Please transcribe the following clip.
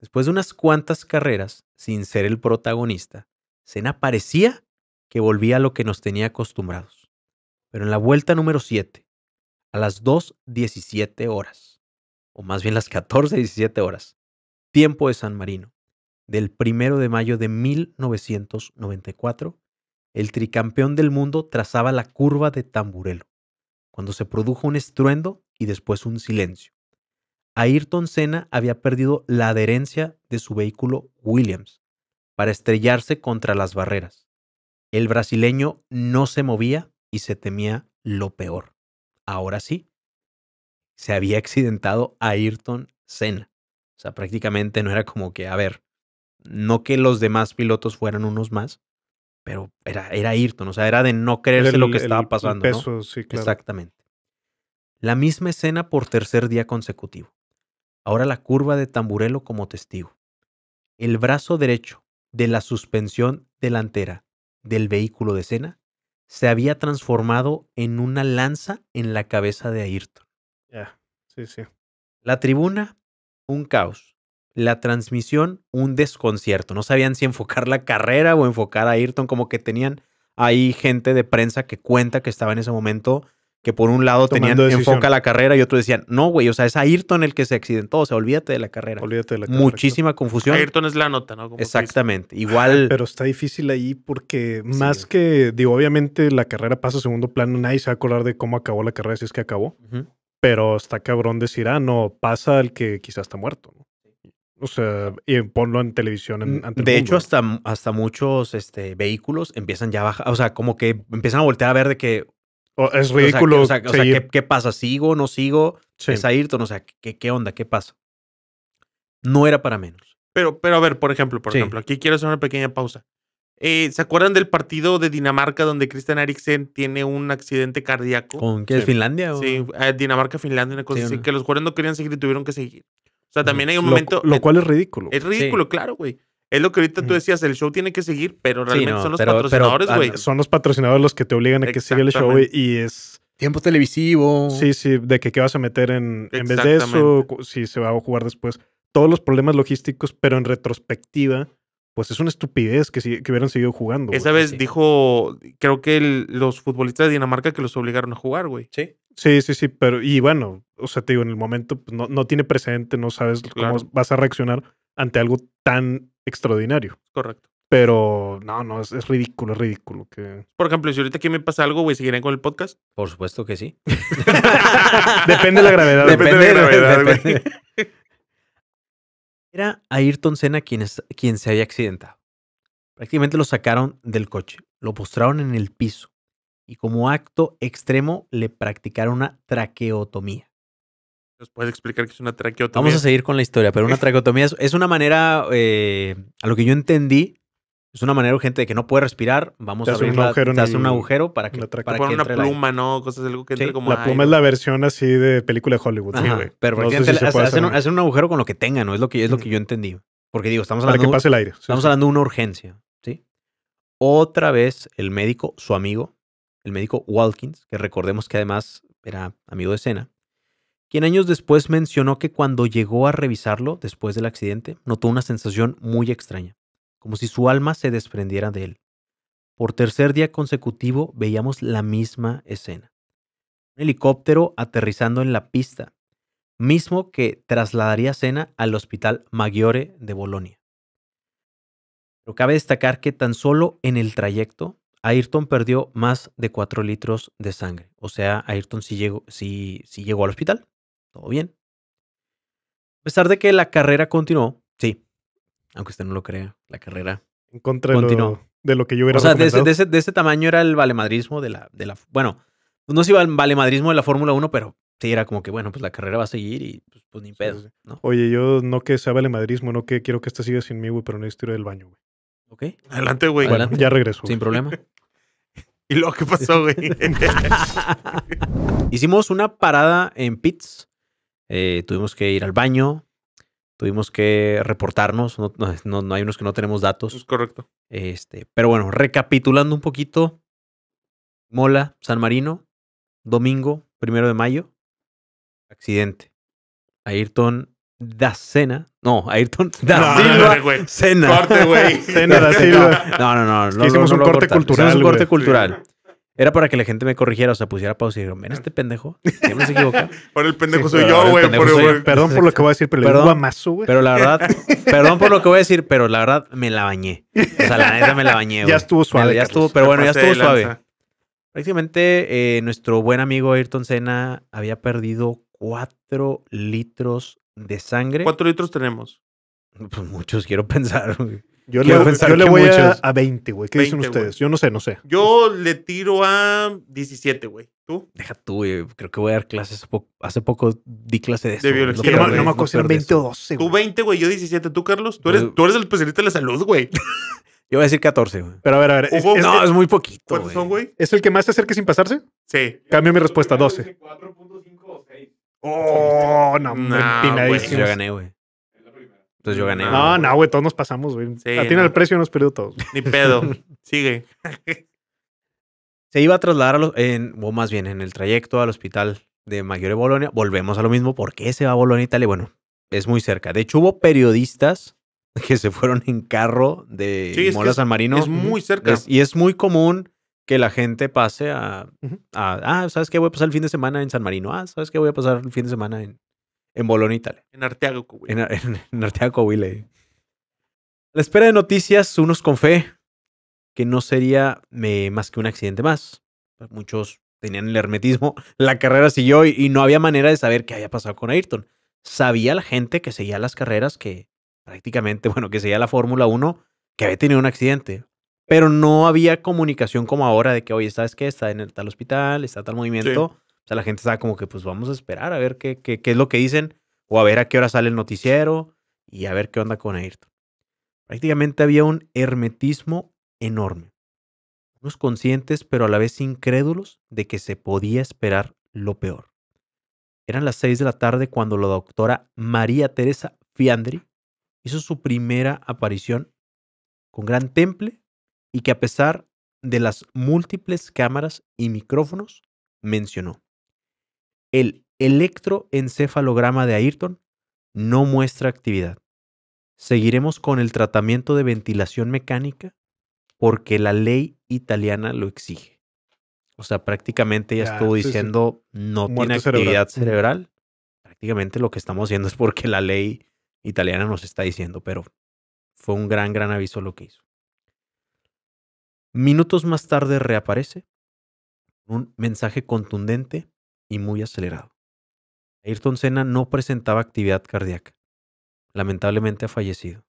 Después de unas cuantas carreras, sin ser el protagonista, Senna parecía que volvía a lo que nos tenía acostumbrados. Pero en la vuelta número 7, a las 2.17 horas, o más bien las 14.17 horas, tiempo de San Marino, del 1 de mayo de 1994, el tricampeón del mundo trazaba la curva de Tamburelo, cuando se produjo un estruendo y después un silencio, Ayrton Senna había perdido la adherencia de su vehículo Williams para estrellarse contra las barreras. El brasileño no se movía y se temía lo peor. Ahora sí, se había accidentado Ayrton Senna. O sea, prácticamente no era como que, a ver, no que los demás pilotos fueran unos más, pero era, era Ayrton, o sea, era de no creerse lo que estaba pasando. Eso sí, claro. Exactamente. La misma escena por tercer día consecutivo ahora la curva de tamburelo como testigo. El brazo derecho de la suspensión delantera del vehículo de escena se había transformado en una lanza en la cabeza de Ayrton. sí, sí. La tribuna, un caos. La transmisión, un desconcierto. No sabían si enfocar la carrera o enfocar a Ayrton, como que tenían ahí gente de prensa que cuenta que estaba en ese momento que por un lado tenían enfoca la carrera y otro decían, no, güey, o sea, es Ayrton el que se accidentó, o sea, olvídate de la carrera. Muchísima confusión. Ayrton es la nota, ¿no? Exactamente. Igual. Pero está difícil ahí porque más que, digo, obviamente la carrera pasa a segundo plano, nadie se va a acordar de cómo acabó la carrera si es que acabó. Pero está cabrón decir, ah, no, pasa el que quizás está muerto, O sea, y ponlo en televisión. de hecho, hasta, hasta muchos este, vehículos empiezan ya a bajar, o sea, como que empiezan a voltear a ver de que, es ridículo. O sea, ¿qué, pasa? ¿Sigo? ¿No sigo? es Es Ayrton, o sea, ¿qué, ¿qué onda? ¿Qué pasa? No era para menos. Pero, pero a ver, por ejemplo, por ejemplo, aquí quiero hacer una pequeña pausa. Eh, ¿Se acuerdan del partido de Dinamarca donde Christian Eriksen tiene un accidente cardíaco? ¿Con qué? ¿Finlandia? O... Sí, Dinamarca, Finlandia, una cosa así, que los jugadores no querían seguir y tuvieron que seguir. O sea, también hay un momento. Lo cual es ridículo. Es ridículo, claro, güey. Es lo que ahorita tú mm. decías, el show tiene que seguir, pero realmente son los patrocinadores, güey. Son los patrocinadores los que te obligan a que siga el show y es... Tiempo televisivo. Sí, sí, de que qué vas a meter en, en vez de eso, si se va a jugar después. Todos los problemas logísticos, pero en retrospectiva, pues es una estupidez que, hubieran seguido jugando. Esa vez dijo, creo que los futbolistas de Dinamarca que los obligaron a jugar, güey. Sí. Sí, sí, sí, pero y bueno, o sea, te digo, en el momento pues, no, tiene precedente, no sabes cómo vas a reaccionar ante algo tan extraordinario. Correcto. Pero no, no, es, ridículo, es ridículo. Que... Por ejemplo, si ahorita aquí me pasa algo, güey, ¿seguirán con el podcast? Por supuesto que sí. depende de la gravedad. Depende, de la gravedad, güey. Era Ayrton Senna quien, quien se había accidentado. Prácticamente lo sacaron del coche, lo postraron en el piso y como acto extremo le practicaron una traqueotomía. ¿Nos puedes explicar qué es una traqueotomía? Vamos a seguir con la historia, pero una traqueotomía es, una manera, eh, a lo que yo entendí, es una manera urgente de que no puede respirar. Vamos a abrir un agujero. hace un agujero para que. Para una pluma, ¿no? Cosas algo que La pluma es la versión así de película de Hollywood. pero hacer, un, agujero con lo que tengan, ¿no? Es lo que, es lo que yo entendí. Porque digo, estamos hablando. Para que pase el aire. estamos hablando de una urgencia, ¿sí? Otra vez el médico, su amigo, el médico Walkins, que recordemos que además era amigo de escena quien años después mencionó que cuando llegó a revisarlo después del accidente, notó una sensación muy extraña, como si su alma se desprendiera de él. Por tercer día consecutivo veíamos la misma escena. Un helicóptero aterrizando en la pista, mismo que trasladaría a al hospital Maggiore de Bolonia. Pero cabe destacar que tan solo en el trayecto, Ayrton perdió más de 4 litros de sangre. O sea, Ayrton si sí llegó al hospital, todo bien. A pesar de que la carrera continuó, sí, aunque usted no lo crea, la carrera en contra De, lo, que yo hubiera O sea, de ese, tamaño era el valemadrismo de la, de la. Bueno, pues no se iba el valemadrismo de la Fórmula 1, pero sí era como que, bueno, pues la carrera va a seguir y pues, pues ni pedo, ¿no? Oye, yo no que sea valemadrismo, no que quiero que esta siga sin mí, güey, pero necesito ir al baño, güey. Ok. Adelante, güey. ya regreso. Sin problema. ¿Y luego, que pasó, güey? Hicimos una parada en pits eh, tuvimos que ir al baño, tuvimos que reportarnos, no, hay unos que no tenemos datos. Es correcto. Este, pero bueno, recapitulando un poquito, Mola, San Marino, domingo, primero de mayo, accidente. Ayrton da Cena, no, Ayrton da no, Silva, Cena. Corte, güey. Cena da Silva. No, no, no. hicimos, un corte cultural, un corte cultural. Era para que la gente me corrigiera, o sea, pusiera pausa y dijeron, ven este pendejo, siempre se equivoca. Por el pendejo soy yo, güey. Perdón por lo que voy a decir, pero güey. Pero la verdad, perdón por lo que voy a decir, pero la verdad me la bañé. O sea, la neta me la bañé, Ya estuvo suave. Ya estuvo, pero bueno, ya estuvo suave. Prácticamente eh, nuestro buen amigo Ayrton Senna había perdido cuatro litros de sangre. ¿Cuatro litros tenemos? Pues muchos, quiero pensar. Güey. Yo le, yo le voy a, a, 20, güey. ¿Qué dicen ustedes? Yo no sé, no sé. Yo le tiro a 17, güey. ¿Tú? Deja tú, güey. Creo que voy a dar clases. Hace poco di clase de eso. De biología. Que no, me acuerdo si 20 o 12, güey. Tú 20, güey. Yo 17. ¿Tú, Carlos? Tú eres, tú eres el especialista de la salud, güey. Yo voy a decir 14, güey. Pero a ver, a ver. no, es muy poquito. ¿Cuántos son, güey? ¿Es el que más se acerque sin pasarse? Sí. Cambio mi respuesta, 12. 4.5 o 6. Oh, no, nah, empinadísimo. Yo gané, güey. Entonces yo gané. No, no, güey, todos nos pasamos, güey. Sí, al el precio nos perdió todos. Ni pedo. Sigue. Se iba a trasladar, a los, en, o más bien en el trayecto al hospital de Maggiore Bolonia. Volvemos a lo mismo. ¿Por qué se va a Bolonia, Italia? Bueno, es muy cerca. De hecho, hubo periodistas que se fueron en carro de Mola San Marino. Es muy cerca. y es muy común que la gente pase a, a, ah, ¿sabes qué? Voy a pasar el fin de semana en San Marino. Ah, ¿sabes qué? Voy a pasar el fin de semana en en Bolón, Italia. En Arteago, Coahuila. En, la espera de noticias, unos con fe que no sería más que un accidente más. Pues, muchos tenían el hermetismo, la carrera siguió y, no había manera de saber qué había pasado con Ayrton. Sabía la gente que seguía las carreras que prácticamente, bueno, que seguía la Fórmula 1, que había tenido un accidente. Pero no había comunicación como ahora de que, oye, ¿sabes qué? Está en el tal hospital, está tal movimiento. O sea, la gente estaba como que, pues vamos a esperar a ver qué, qué, qué es lo que dicen o a ver a qué hora sale el noticiero y a ver qué onda con Ayrton. Prácticamente había un hermetismo enorme. Unos conscientes, pero a la vez incrédulos, de que se podía esperar lo peor. Eran las 6 de la tarde cuando la doctora María Teresa Fiandri hizo su primera aparición con gran temple y que a pesar de las múltiples cámaras y micrófonos mencionó. El electroencefalograma de Ayrton no muestra actividad. Seguiremos con el tratamiento de ventilación mecánica porque la ley italiana lo exige. O sea, prácticamente ya, estuvo diciendo no tiene actividad cerebral. cerebral. Prácticamente lo que estamos haciendo es porque la ley italiana nos está diciendo, pero fue un gran, gran aviso lo que hizo. Minutos más tarde reaparece un mensaje contundente y muy acelerado. Ayrton Senna no presentaba actividad cardíaca. Lamentablemente ha fallecido.